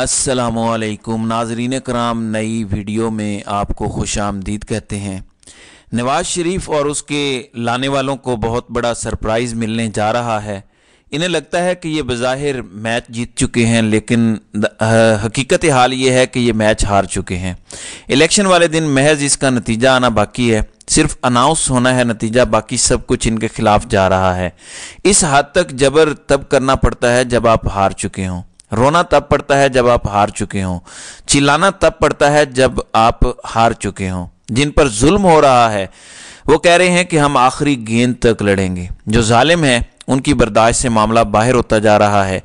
असलकुम नाजरीन कराम नई वीडियो में आपको खुश आमदीद कहते हैं नवाज़ शरीफ और उसके लाने वालों को बहुत बड़ा सरप्राइज़ मिलने जा रहा है इन्हें लगता है कि ये बज़ाहिर मैच जीत चुके हैं लेकिन हकीकत हाल ये है कि ये मैच हार चुके हैं इलेक्शन वाले दिन महज इसका नतीजा आना बाकी है सिर्फ अनाउंस होना है नतीजा बाकी सब कुछ इनके खिलाफ जा रहा है इस हद तक जबर तब करना पड़ता है जब आप हार चुके हों रोना तब पड़ता है जब आप हार चुके हों चिल्लाना तब पड़ता है जब आप हार चुके हों जिन पर जुल्म हो रहा है वो कह रहे हैं कि हम आखिरी गेंद तक लड़ेंगे जो जालिम है उनकी बर्दाश्त से मामला बाहर होता जा रहा है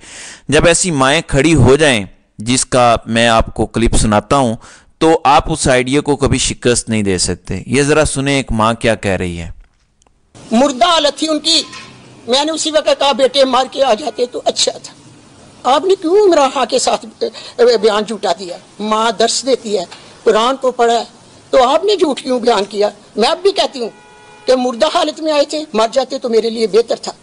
जब ऐसी माएँ खड़ी हो जाएं जिसका मैं आपको क्लिप सुनाता हूं तो आप उस आइडिया को कभी शिकस्त नहीं दे सकते ये ज़रा सुने एक माँ क्या कह रही है मुर्दा हालत थी उनकी मैंने उसी वक्त कहा बेटे मार के आ जाते तो अच्छा था आपने क्यों इमरान खान के साथ बयान झूठा दिया माँ दर्श देती है कुरान को पढ़ा है तो आपने झूठ क्यों बयान किया मैं अब भी कहती हूँ कि मुर्दा हालत में आए थे मर जाते तो मेरे लिए बेहतर था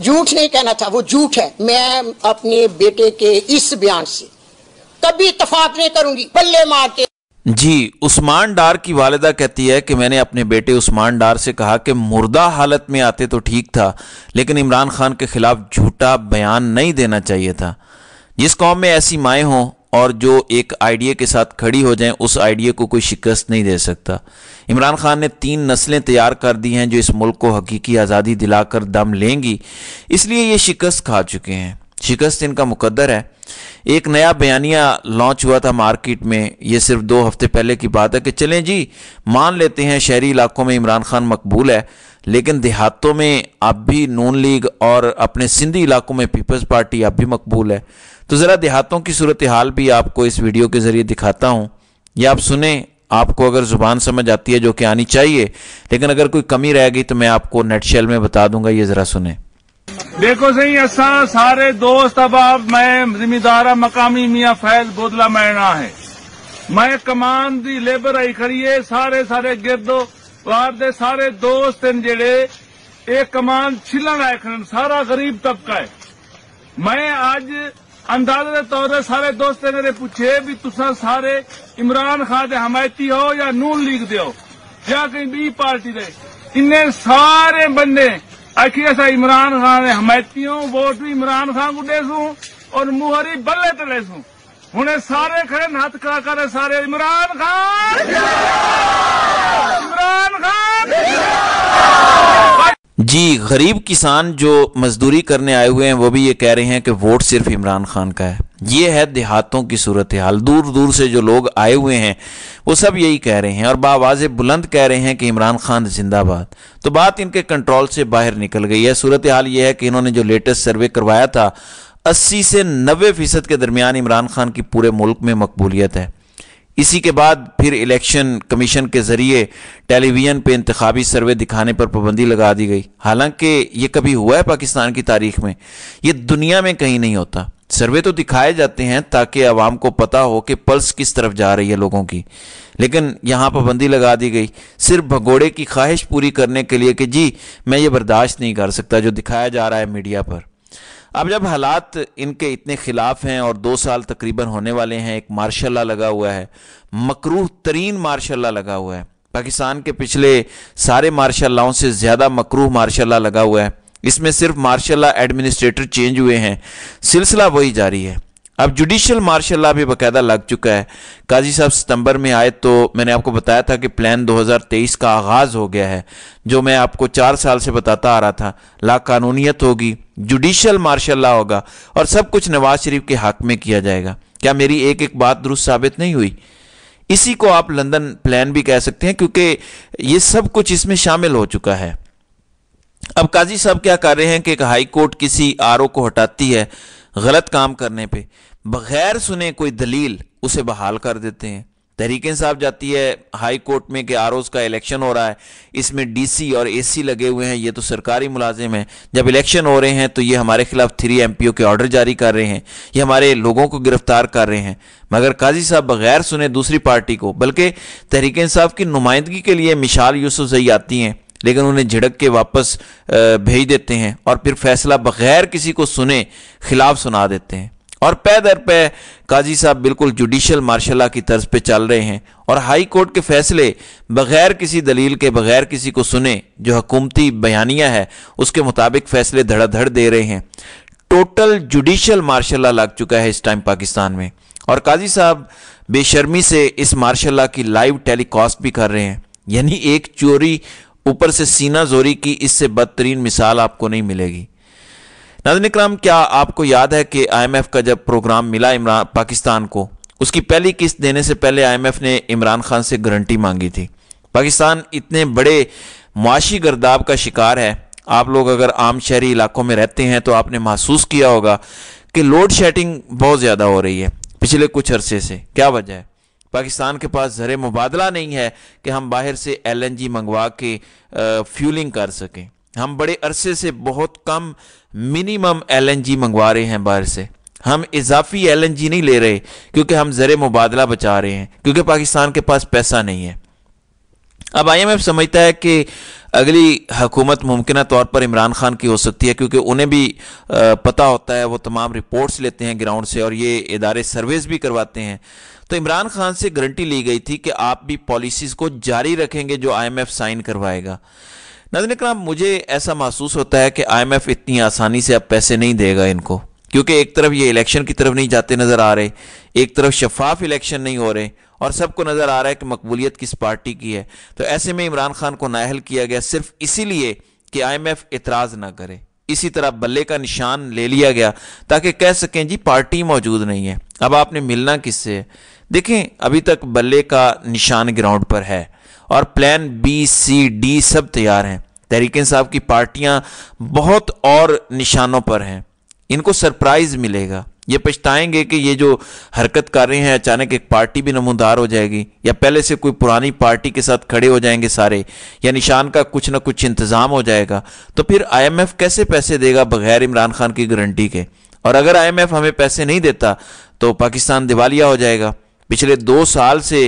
झूठ नहीं कहना था वो झूठ है मैं अपने बेटे के इस बयान से कभी इतफाक नहीं करूंगी पल्ले मार के जी उस्मान डार की वालदा कहती है कि मैंने अपने बेटे उस्मान डार से कहा कि मुर्दा हालत में आते तो ठीक था लेकिन इमरान खान के खिलाफ झूठा बयान नहीं देना चाहिए था जिस कौम में ऐसी माएँ हों और जो एक आइडिया के साथ खड़ी हो जाएं उस आइडिया को कोई शिकस्त नहीं दे सकता इमरान खान ने तीन नस्लें तैयार कर दी हैं जो इस मुल्क को हकीकी आज़ादी दिलाकर दम लेंगी इसलिए ये शिकस्त खा चुके हैं शिकस्त इनका मुकद्दर है एक नया बयानिया लॉन्च हुआ था मार्केट में ये सिर्फ दो हफ्ते पहले की बात है कि चलें जी मान लेते हैं शहरी इलाकों में इमरान खान मकबूल है लेकिन देहातों में अब भी नून लीग और अपने सिंधी इलाकों में पीपल्स पार्टी अब भी मकबूल है तो ज़रा देहातों की सूरत हाल भी आपको इस वीडियो के ज़रिए दिखाता हूँ या आप सुने आपको अगर ज़ुबान समझ आती है जो कि आनी चाहिए लेकिन अगर कोई कमी रह गई तो मैं आपको नेटशेल में बता दूंगा ये ज़रा सुने देखो सही असा सारे दोस्त अब आप मैं जिम्मेदारा मकामी मियाँ फैज बोदला मैना है मैं कमान दी लेबर आई खड़ी है सारे सारे गिरदो बार दे सारे दोस्त हैं जेड़े एक कमान छिलन आए खड़न सारा गरीब तबका है मैं आज अंदाजे दे तौर सारे दोस्तें मेरे पूछे भी तुसा सारे इमरान खान के हमायती हो या नून लीग दे कहीं बी पार्टी दे इन्ने सारे बंदे आखिर असा इमरान खान के हमायती हो वोट भी इमरान खान को देसू और मुहरी बल्ले ते लेसू हूने सारे खड़े हाथ खड़ा करे सारे इमरान खान इमरान खान जी गरीब किसान जो मजदूरी करने आए हुए हैं वो भी ये कह रहे हैं कि वोट सिर्फ इमरान खान का है ये है देहातों की सूरत हाल दूर दूर से जो लोग आए हुए हैं वो सब यही कह रहे हैं और बावाज बुलंद कह रहे हैं कि इमरान खान जिंदाबाद तो बात इनके कंट्रोल से बाहर निकल गई है सूरत हाल ये है कि इन्होंने जो लेटेस्ट सर्वे करवाया था अस्सी से नबे फीसद के दरमियान इमरान खान की पूरे मुल्क में मकबूलियत है इसी के बाद फिर इलेक्शन कमीशन के ज़रिए टेलीविज़न पे इंतबी सर्वे दिखाने पर पाबंदी लगा दी गई हालांकि ये कभी हुआ है पाकिस्तान की तारीख में ये दुनिया में कहीं नहीं होता सर्वे तो दिखाए जाते हैं ताकि आवाम को पता हो कि पल्स किस तरफ जा रही है लोगों की लेकिन यहाँ पाबंदी लगा दी गई सिर्फ भगोड़े की ख्वाहिश पूरी करने के लिए कि जी मैं ये बर्दाश्त नहीं कर सकता जो दिखाया जा रहा है मीडिया पर अब जब हालात इनके इतने खिलाफ हैं और दो साल तकरीबन होने वाले हैं एक मार्शाला लगा हुआ है मकरूह तरीन मार्शाला लगा हुआ है पाकिस्तान के पिछले सारे मार्शालाओं से ज़्यादा मकरूह मार्शाला लगा हुआ है इसमें सिर्फ मार्शाला एडमिनिस्ट्रेटर चेंज हुए हैं सिलसिला वही जारी है अब जुडिशल मार्शल ला भी बाकायदा लग चुका है काजी साहब सितंबर में आए तो मैंने आपको बताया था कि प्लान 2023 का आगाज़ हो गया है जो मैं आपको चार साल से बताता आ रहा था ला कानूनीत होगी जुडिशल मार्शल ला होगा और सब कुछ नवाज शरीफ के हक में किया जाएगा क्या मेरी एक एक बात दुरुस्त साबित नहीं हुई इसी को आप लंदन प्लान भी कह सकते हैं क्योंकि ये सब कुछ इसमें शामिल हो चुका है अब काजी साहब क्या कर रहे हैं कि हाई कोर्ट किसी आर को हटाती है गलत काम करने पे बगैर सुने कोई दलील उसे बहाल कर देते हैं तहरीक इंसाफ जाती है हाई कोर्ट में कि आर का इलेक्शन हो रहा है इसमें डीसी और एसी लगे हुए हैं ये तो सरकारी मुलाजिम हैं जब इलेक्शन हो रहे हैं तो ये हमारे खिलाफ थ्री एमपीओ के ऑर्डर जारी कर रहे हैं ये हमारे लोगों को गिरफ्तार कर रहे हैं मगर काजी साहब बगैर सुने दूसरी पार्टी को बल्कि तहरीक इंसाफ की नुमाइंदगी के लिए मिशाल यूसुफ जई आती हैं लेकिन उन्हें झिड़क के वापस भेज देते हैं और फिर फैसला बगैर किसी को सुने खिलाफ सुना देते हैं और पे दर पे काजी साहब बिल्कुल जुडिशल मार्शाला की तर्ज पे चल रहे हैं और हाई कोर्ट के फैसले बगैर किसी दलील के बगैर किसी को सुने जो हकूमती बयानिया है उसके मुताबिक फैसले धड़ाधड़ दे रहे हैं टोटल जुडिशल मार्शाला लग चुका है इस टाइम पाकिस्तान में और काजी साहब बेशर्मी से इस मार्शाला की लाइव टेलीकास्ट भी कर रहे हैं यानी एक चोरी ऊपर से सीना जोरी की इससे बदतरीन मिसाल आपको नहीं मिलेगी नाजन इक्राम क्या आपको याद है कि आईएमएफ का जब प्रोग्राम मिला इमरान पाकिस्तान को उसकी पहली किस्त देने से पहले आईएमएफ ने इमरान खान से गारंटी मांगी थी पाकिस्तान इतने बड़े मुआशी गर्दाब का शिकार है आप लोग अगर आम शहरी इलाकों में रहते हैं तो आपने महसूस किया होगा कि लोड शेडिंग बहुत ज़्यादा हो रही है पिछले कुछ अरसे से क्या वजह है पाकिस्तान के पास ज़र मुबादला नहीं है कि हम बाहर से जी मंगवा के फ्यूलिंग कर सकें हम बड़े अरसे से बहुत कम मिनिमम एलएनजी मंगवा रहे हैं बाहर से हम इजाफी एलएनजी नहीं ले रहे क्योंकि हम ज़र मुबादला बचा रहे हैं क्योंकि पाकिस्तान के पास पैसा नहीं है अब आईएमएफ समझता है कि अगली हुकूमत मुमकिन तौर पर इमरान खान की हो सकती है क्योंकि उन्हें भी पता होता है वो तमाम रिपोर्ट्स लेते हैं ग्राउंड से और ये इदारे सर्वेस भी करवाते हैं तो इमरान खान से गारंटी ली गई थी कि आप भी पॉलिसीज़ को जारी रखेंगे जो आईएमएफ साइन करवाएगा नाजन कराम मुझे ऐसा महसूस होता है कि आईएमएफ इतनी आसानी से अब पैसे नहीं देगा इनको क्योंकि एक तरफ ये इलेक्शन की तरफ नहीं जाते नज़र आ रहे एक तरफ शफाफ इलेक्शन नहीं हो रहे और सबको नज़र आ रहा है कि मकबूलियत किस पार्टी की है तो ऐसे में इमरान खान को नाहल किया गया सिर्फ इसीलिए कि आईएमएफ एतराज़ ना करे इसी तरह बल्ले का निशान ले लिया गया ताकि कह सकें जी पार्टी मौजूद नहीं है अब आपने मिलना किससे है देखें अभी तक बल्ले का निशान ग्राउंड पर है और प्लान बी सी डी सब तैयार हैं तहरीक साहब की पार्टियां बहुत और निशानों पर हैं इनको सरप्राइज मिलेगा ये पछताएंगे कि ये जो हरकत कर रहे हैं अचानक एक पार्टी भी नमोदार हो जाएगी या पहले से कोई पुरानी पार्टी के साथ खड़े हो जाएंगे सारे या निशान का कुछ ना कुछ इंतज़ाम हो जाएगा तो फिर आईएमएफ कैसे पैसे देगा बगैर इमरान खान की गारंटी के और अगर आईएमएफ हमें पैसे नहीं देता तो पाकिस्तान दिवालिया हो जाएगा पिछले दो साल से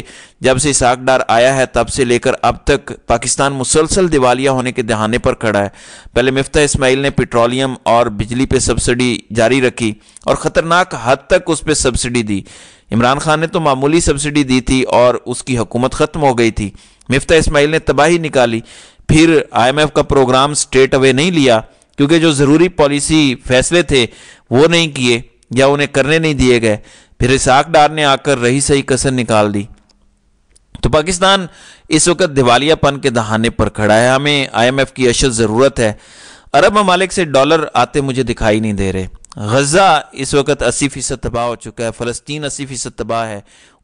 जब से इसाक डार आया है तब से लेकर अब तक पाकिस्तान मुसलसल दिवालिया होने के दहाने पर खड़ा है पहले मिफ्ता इसमाइल ने पेट्रोलियम और बिजली पे सब्सिडी जारी रखी और ख़तरनाक हद तक उस पर सब्सिडी दी इमरान खान ने तो मामूली सब्सिडी दी थी और उसकी हुकूमत ख़त्म हो गई थी मिफ्ता इसमाइल ने तबाही निकाली फिर आई का प्रोग्राम स्ट्रेट अवे नहीं लिया क्योंकि जो ज़रूरी पॉलिसी फैसले थे वो नहीं किए या उन्हें करने नहीं दिए गए फिर इसाक डार ने आकर रही सही कसर निकाल दी तो पाकिस्तान इस वक्त दिवालियापन के दहाने पर खड़ा है हमें आईएमएफ की अशद ज़रूरत है अरब ममालिक से डॉलर आते मुझे दिखाई नहीं दे रहे गज़ा इस वक्त अस्सी फ़ीसद तबाह हो चुका है फ़लस्तीन अस्सी फ़ीसद तबाह है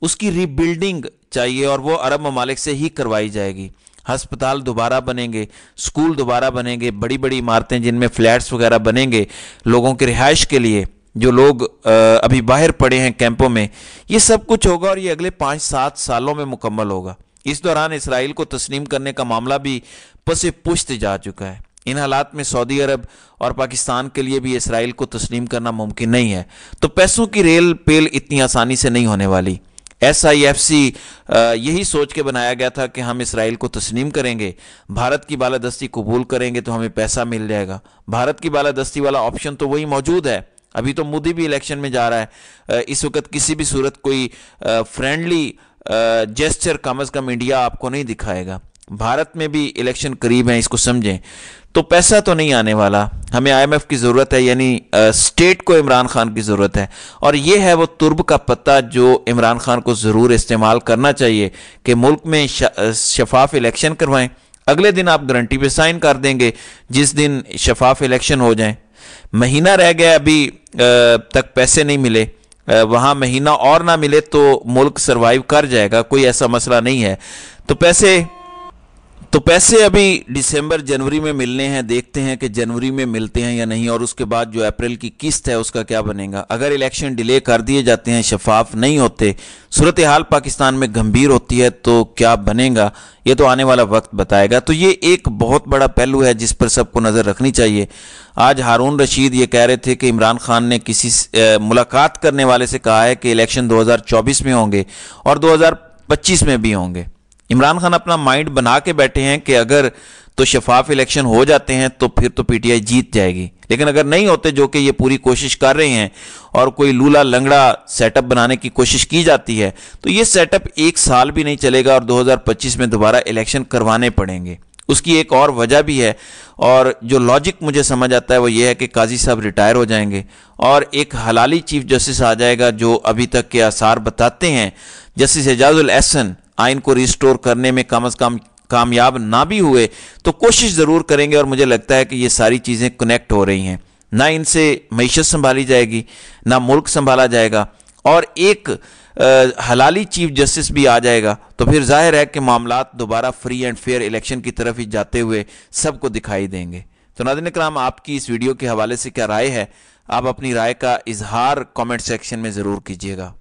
उसकी रीबिल्डिंग चाहिए और वो अरब ममालिक से ही करवाई जाएगी हस्पताल दोबारा बनेंगे स्कूल दोबारा बनेंगे बड़ी बड़ी इमारतें जिनमें फ्लैट्स वगैरह बनेंगे लोगों की रिहाइश के लिए जो लोग अभी बाहर पड़े हैं कैंपों में ये सब कुछ होगा और ये अगले पाँच सात सालों में मुकम्मल होगा इस दौरान इसराइल को तस्लीम करने का मामला भी पसे पुश्त जा चुका है इन हालात में सऊदी अरब और पाकिस्तान के लिए भी इसराइल को तस्लीम करना मुमकिन नहीं है तो पैसों की रेल पेल इतनी आसानी से नहीं होने वाली एस आई एफ सी यही सोच के बनाया गया था कि हम इसराइल को तस्लीम करेंगे भारत की बालादस्ती कबूल करेंगे तो हमें पैसा मिल जाएगा भारत की बालादस्ती वाला ऑप्शन तो वही मौजूद है अभी तो मोदी भी इलेक्शन में जा रहा है इस वक्त किसी भी सूरत कोई फ्रेंडली जेस्चर कम अज कम इंडिया आपको नहीं दिखाएगा भारत में भी इलेक्शन करीब है इसको समझें तो पैसा तो नहीं आने वाला हमें आईएमएफ की ज़रूरत है यानी स्टेट को इमरान खान की ज़रूरत है और यह है वो तुर्ब का पत्ता जो इमरान खान को ज़रूर इस्तेमाल करना चाहिए कि मुल्क में शफाफ इलेक्शन करवाएं अगले दिन आप गारंटी पे साइन कर देंगे जिस दिन शफाफ इलेक्शन हो जाएं महीना रह गया अभी तक पैसे नहीं मिले वहां महीना और ना मिले तो मुल्क सरवाइव कर जाएगा कोई ऐसा मसला नहीं है तो पैसे तो पैसे अभी दिसंबर जनवरी में मिलने हैं देखते हैं कि जनवरी में मिलते हैं या नहीं और उसके बाद जो अप्रैल की किस्त है उसका क्या बनेगा अगर इलेक्शन डिले कर दिए जाते हैं शफाफ नहीं होते सूरत हाल पाकिस्तान में गंभीर होती है तो क्या बनेगा ये तो आने वाला वक्त बताएगा तो ये एक बहुत बड़ा पहलू है जिस पर सबको नज़र रखनी चाहिए आज हारून रशीद ये कह रहे थे कि इमरान खान ने किसी मुलाकात करने वाले से कहा है कि इलेक्शन दो में होंगे और दो में भी होंगे इमरान खान अपना माइंड बना के बैठे हैं कि अगर तो शफाफ इलेक्शन हो जाते हैं तो फिर तो पीटीआई जीत जाएगी लेकिन अगर नहीं होते जो कि ये पूरी कोशिश कर रहे हैं और कोई लूला लंगड़ा सेटअप बनाने की कोशिश की जाती है तो ये सेटअप एक साल भी नहीं चलेगा और 2025 में दोबारा इलेक्शन करवाने पड़ेंगे उसकी एक और वजह भी है और जो लॉजिक मुझे समझ आता है वो ये है कि काजी साहब रिटायर हो जाएंगे और एक हलाली चीफ जस्टिस आ जाएगा जो अभी तक के आसार बताते हैं जस्टिस एजाजुल एहसन आइन को रिस्टोर करने में कम अज कम कामयाब ना भी हुए तो कोशिश ज़रूर करेंगे और मुझे लगता है कि ये सारी चीज़ें कनेक्ट हो रही हैं ना इनसे मीशत संभाली जाएगी ना मुल्क संभाला जाएगा और एक आ, हलाली चीफ जस्टिस भी आ जाएगा तो फिर जाहिर है कि मामला दोबारा फ्री एंड फेयर इलेक्शन की तरफ ही जाते हुए सबको दिखाई देंगे तो नादिन कराम आपकी इस वीडियो के हवाले से क्या राय है आप अपनी राय का इजहार कमेंट सेक्शन में ज़रूर कीजिएगा